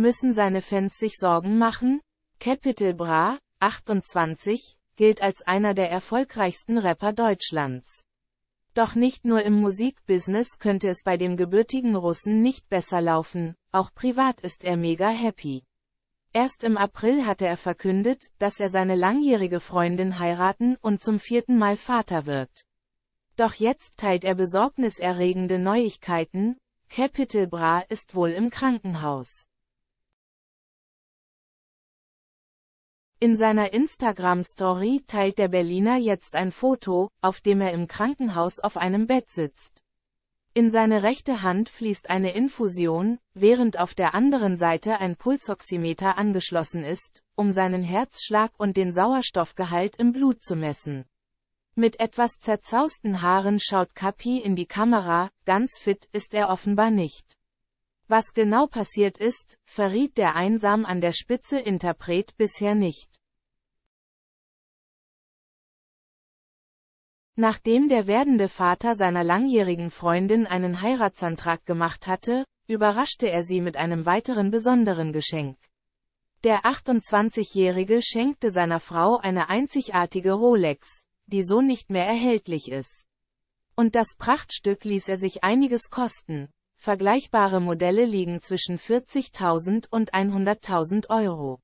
Müssen seine Fans sich Sorgen machen? Capital Bra, 28, gilt als einer der erfolgreichsten Rapper Deutschlands. Doch nicht nur im Musikbusiness könnte es bei dem gebürtigen Russen nicht besser laufen, auch privat ist er mega happy. Erst im April hatte er verkündet, dass er seine langjährige Freundin heiraten und zum vierten Mal Vater wird. Doch jetzt teilt er besorgniserregende Neuigkeiten, Capital Bra ist wohl im Krankenhaus. In seiner Instagram-Story teilt der Berliner jetzt ein Foto, auf dem er im Krankenhaus auf einem Bett sitzt. In seine rechte Hand fließt eine Infusion, während auf der anderen Seite ein Pulsoximeter angeschlossen ist, um seinen Herzschlag und den Sauerstoffgehalt im Blut zu messen. Mit etwas zerzausten Haaren schaut Kapi in die Kamera, ganz fit ist er offenbar nicht. Was genau passiert ist, verriet der einsam an der Spitze Interpret bisher nicht. Nachdem der werdende Vater seiner langjährigen Freundin einen Heiratsantrag gemacht hatte, überraschte er sie mit einem weiteren besonderen Geschenk. Der 28-Jährige schenkte seiner Frau eine einzigartige Rolex, die so nicht mehr erhältlich ist. Und das Prachtstück ließ er sich einiges kosten, Vergleichbare Modelle liegen zwischen 40.000 und 100.000 Euro.